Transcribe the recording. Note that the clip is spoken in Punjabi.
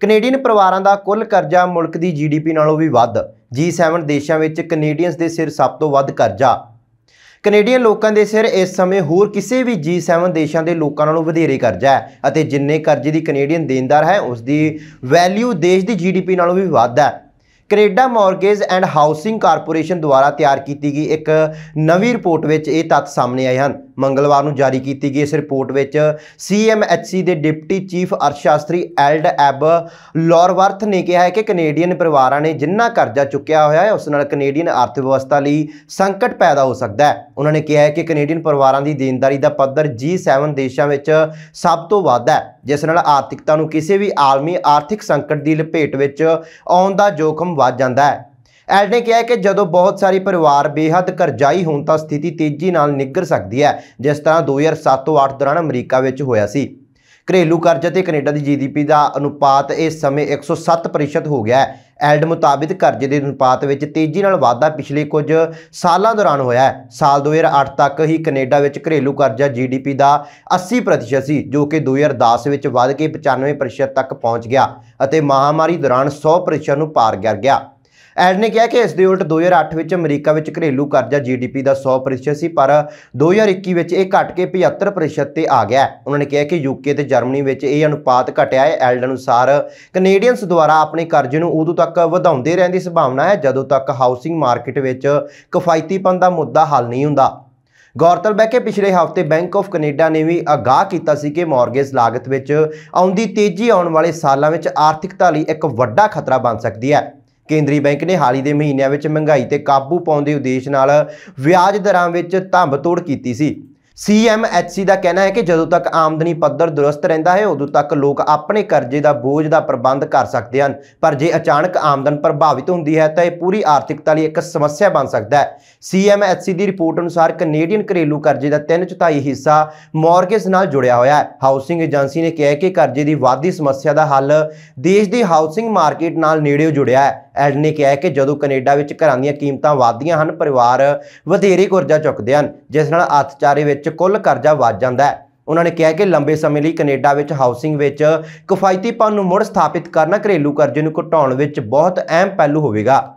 ਕੈਨੇਡੀਅਨ ਪਰਿਵਾਰਾਂ ਦਾ ਕੁੱਲ ਕਰਜ਼ਾ ਮੁਲਕ ਦੀ ਜੀਡੀਪੀ ਨਾਲੋਂ ਵੀ ਵੱਧ ਜੀ7 ਦੇਸ਼ਾਂ ਵਿੱਚ ਕੈਨੇਡੀਅਨਸ ਦੇ ਸਿਰ ਸਭ ਤੋਂ ਵੱਧ ਕਰਜ਼ਾ ਕੈਨੇਡੀਅਨ ਲੋਕਾਂ ਦੇ ਸਿਰ ਇਸ ਸਮੇਂ ਹੋਰ ਕਿਸੇ ਵੀ ਜੀ7 ਦੇਸ਼ਾਂ ਦੇ ਲੋਕਾਂ ਨਾਲੋਂ ਵਧੇਰੇ ਕਰਜ਼ਾ ਹੈ ਅਤੇ ਜਿੰਨੇ ਕਰਜ਼ੇ ਦੀ ਕੈਨੇਡੀਅਨ ਦੇਣਦਾਰ ਹੈ ਉਸ ਦੀ ਵੈਲਿਊ ਦੇਸ਼ ਦੀ ਜੀਡੀਪੀ ਨਾਲੋਂ ਵੀ ਵੱਧ ਹੈ Canada mortgage and housing corporation ਦੁਆਰਾ ਤਿਆਰ ਕੀਤੀ ਗਈ ਇੱਕ ਨਵੀਂ ਰਿਪੋਰਟ ਵਿੱਚ ਇਹ ਤੱਥ ਸਾਹਮਣੇ ਆਏ ਹਨ ਮੰਗਲਵਾਰ ਨੂੰ ਜਾਰੀ ਕੀਤੀ ਗਈ ਇਸ ਰਿਪੋਰਟ ਵਿੱਚ ਸੀਐਮਐਚਸੀ ਦੇ ਡਿਪਟੀ ਚੀਫ ਅਰਥਸ਼ਾਸਤਰੀ ਐਲਡ ਐਬ ਲੌਰਵਰਥ ਨੇ ਕਿਹਾ ਹੈ ਕਿ ਕੈਨੇਡੀਅਨ ਪਰਿਵਾਰਾਂ ਨੇ ਜਿੰਨਾ ਕਰਜ਼ਾ ਚੁੱਕਿਆ ਹੋਇਆ ਹੈ ਉਸ ਨਾਲ ਕੈਨੇਡੀਅਨ ਆਰਥਿਕ ਵਿਵਸਥਾ ਲਈ ਸੰਕਟ ਪੈਦਾ ਹੋ ਸਕਦਾ ਹੈ ਉਹਨਾਂ ਨੇ ਕਿਹਾ ਹੈ ਕਿ ਕੈਨੇਡੀਅਨ ਪਰਿਵਾਰਾਂ ਦੀ ਦੇਣਦਾਰੀ ਦਾ ਪੱਧਰ G7 ਦੇਸ਼ਾਂ ਵਿੱਚ ਸਭ ਤੋਂ ਵੱਧ ਹੈ ਜਿਸ ਨਾਲ ਆਰਥਿਕਤਾ ਨੂੰ ਕਿਸੇ ਵੀ ਆਲਮੀ ਆਰਥਿਕ ਸੰਕਟ ਦੀ ਲਪੇਟ ਵਿੱਚ ਆਉਣ ਦਾ ਜੋਖਮ ਵੱਧ ਜਾਂਦਾ ਹੈ ਐਡ ਨੇ ਕਿਹਾ ਕਿ ਜਦੋਂ ਬਹੁਤ ਸਾਰੇ ਪਰਿਵਾਰ ਬੇਹੱਦ ਕਰਜ਼ਾਈ ਹੋਣ ਤਾਂ ਸਥਿਤੀ ਤੇਜ਼ੀ ਨਾਲ ਨਿੱਗਰ ਸਕਦੀ ਹੈ ਜਿਸ ਤਰ੍ਹਾਂ 2007-8 ਦੌਰਾਨ ਅਮਰੀਕਾ ਵਿੱਚ ਹੋਇਆ ਸੀ ਘਰੇਲੂ ਕਰਜ਼ਾ ਤੇ ਕੈਨੇਡਾ ਦੀ ਜੀਡੀਪੀ ਦਾ ਅਨੁਪਾਤ ਇਸ ਸਮੇਂ 107% ਹੋ ਗਿਆ ਹੈ ਐਲਡ ਮੁਤਾਬਿਕ ਕਰਜ਼ੇ ਦੇ ਅਨੁਪਾਤ ਵਿੱਚ ਤੇਜ਼ੀ ਨਾਲ ਵਾਧਾ ਪਿਛਲੇ ਕੁਝ ਸਾਲਾਂ ਦੌਰਾਨ ਹੋਇਆ ਹੈ ਸਾਲ 2008 ਤੱਕ ਹੀ ਕੈਨੇਡਾ ਵਿੱਚ ਘਰੇਲੂ ਕਰਜ਼ਾ ਜੀਡੀਪੀ ਦਾ 80% ਸੀ ਜੋ ਕਿ 2010 ਵਿੱਚ ਵਧ ਕੇ 95% ਤੱਕ ਪਹੁੰਚ ਗਿਆ ਅਤੇ ਮਹਾਮਾਰੀ ਦੌਰਾਨ 100% ਨੂੰ ਪਾਰ ਕਰ ਗਿਆ ਐਡ ਨੇ ਕਿਹਾ ਕਿ ਇਸ ਦੇ ਉਲਟ 2008 ਵਿੱਚ ਅਮਰੀਕਾ ਵਿੱਚ ਘਰੇਲੂ ਕਰਜ਼ਾ ਜੀਡੀਪੀ ਦਾ 100% ਸੀ ਪਰ 2021 ਵਿੱਚ ਇਹ ਘਟ ਕੇ 75% ਤੇ ਆ ਗਿਆ ਉਹਨਾਂ ਨੇ ਕਿਹਾ ਕਿ ਯੂਕੇ ਤੇ ਜਰਮਨੀ ਵਿੱਚ ਇਹ ਅਨੁਪਾਤ ਘਟਿਆ ਹੈ ਐਲਡ ਅਨੁਸਾਰ ਕੈਨੇਡੀਅਨਸ ਦੁਆਰਾ ਆਪਣੇ ਕਰਜ਼ੇ ਨੂੰ ਉਦੋਂ ਤੱਕ ਵਧਾਉਂਦੇ ਰਹਿਣ ਦੀ ਸੰਭਾਵਨਾ ਹੈ ਜਦੋਂ ਤੱਕ ਹਾਊਸਿੰਗ ਮਾਰਕੀਟ ਵਿੱਚ ਕਿਫਾਇਤੀਪਨ ਦਾ ਮੁੱਦਾ ਹੱਲ ਨਹੀਂ ਹੁੰਦਾ ਗੌਰਤਲ ਹੈ ਪਿਛਲੇ ਹਫ਼ਤੇ ਬੈਂਕ ਆਫ ਕੈਨੇਡਾ ਨੇ ਵੀ ਅਗਾਹ ਕੀਤਾ ਸੀ ਕਿ ਮਾਰਗੇਜ ਲਾਗਤ ਵਿੱਚ ਆਉਂਦੀ ਤੇਜ਼ੀ ਆਉਣ ਵਾਲੇ ਸਾਲਾਂ ਵਿੱਚ ਆਰਥਿਕਤਾ ਲਈ ਇੱਕ ਵੱਡਾ ਖਤਰਾ ਬਣ ਸਕਦੀ ਹੈ ਕੇਂਦਰੀ ਬੈਂਕ ਨੇ ਹਾਲ ਹੀ ਦੇ ਮਹੀਨਿਆਂ ਵਿੱਚ ਮਹਿੰਗਾਈ ਤੇ ਕਾਬੂ ਪਾਉਣ ਦੇ ਉਦੇਸ਼ ਨਾਲ ਵਿਆਜ ਦਰਾਂ ਵਿੱਚ ਧੰਬ ਤੋੜ ਕੀਤੀ ਸੀ ਸੀਐਮਐਚਸੀ ਦਾ ਕਹਿਣਾ ਹੈ ਕਿ ਜਦੋਂ ਤੱਕ ਆਮਦਨੀ ਪੱਧਰ ਦਰਸਤ ਰਹਿੰਦਾ ਹੈ ਉਦੋਂ ਤੱਕ ਲੋਕ ਆਪਣੇ ਕਰਜ਼ੇ ਦਾ ਬੋਝ ਦਾ ਪ੍ਰਬੰਧ ਕਰ ਸਕਦੇ ਹਨ ਪਰ ਜੇ ਅਚਾਨਕ ਆਮਦਨ ਪ੍ਰਭਾਵਿਤ ਹੁੰਦੀ ਹੈ ਤਾਂ ਇਹ ਪੂਰੀ ਆਰਥਿਕਤਾ ਲਈ ਇੱਕ ਸਮੱਸਿਆ ਬਣ ਸਕਦਾ ਹੈ ਸੀਐਮਐਚਸੀ ਦੀ ਰਿਪੋਰਟ ਅਨੁਸਾਰ ਕੈਨੇਡੀਅਨ ਘਰੇਲੂ ਕਰਜ਼ੇ ਦਾ 3/4 ਹਿੱਸਾ ਮੌਰਗੇਜ ਨਾਲ ਜੁੜਿਆ ਹੋਇਆ ਹੈ ਹਾਊਸਿੰਗ ਏਜੰਸੀ ਨੇ ਕਿਹਾ ਕਿ ਕਰਜ਼ੇ ਦੀ ਵਾਧੀ ਸਮੱਸਿਆ ਦਾ ਹੱਲ ਦੇਸ਼ ਦੀ ਹਾਊਸਿੰਗ ਮਾਰਕੀਟ ਨਾਲ ਨੇੜੇ ਜੁੜਿਆ ਹੈ ਐਡ ਨੇ ਕਿਹਾ ਕਿ ਜਦੋਂ ਕੈਨੇਡਾ ਵਿੱਚ ਘਰਾਂ ਦੀਆਂ ਕੀਮਤਾਂ ਵਧਦੀਆਂ ਹਨ ਪਰਿਵਾਰ ਵਧੇਰੇ ਕਰਜ਼ਾ ਚੁੱਕਦੇ ਹਨ ਜਿਸ ਨਾਲ ਅਰਥਚਾਰੇ ਵਿੱਚ ਵਿੱਚ ਕੁੱਲ ਕਰਜ਼ਾ ਵੱਧ ਜਾਂਦਾ ਹੈ ਉਹਨਾਂ ਨੇ ਕਿਹਾ ਕਿ ਲੰਬੇ ਸਮੇਂ ਲਈ ਕੈਨੇਡਾ ਵਿੱਚ ਹਾਊਸਿੰਗ ਵਿੱਚ ਕਿਫਾਇਤੀਪਨ ਨੂੰ ਮੁੜ ਸਥਾਪਿਤ ਕਰਨਾ ਘਰੇਲੂ ਕਰਜ਼ੇ ਨੂੰ ਘਟਾਉਣ ਵਿੱਚ ਬਹੁਤ ਅਹਿਮ ਪਹਿਲੂ ਹੋਵੇਗਾ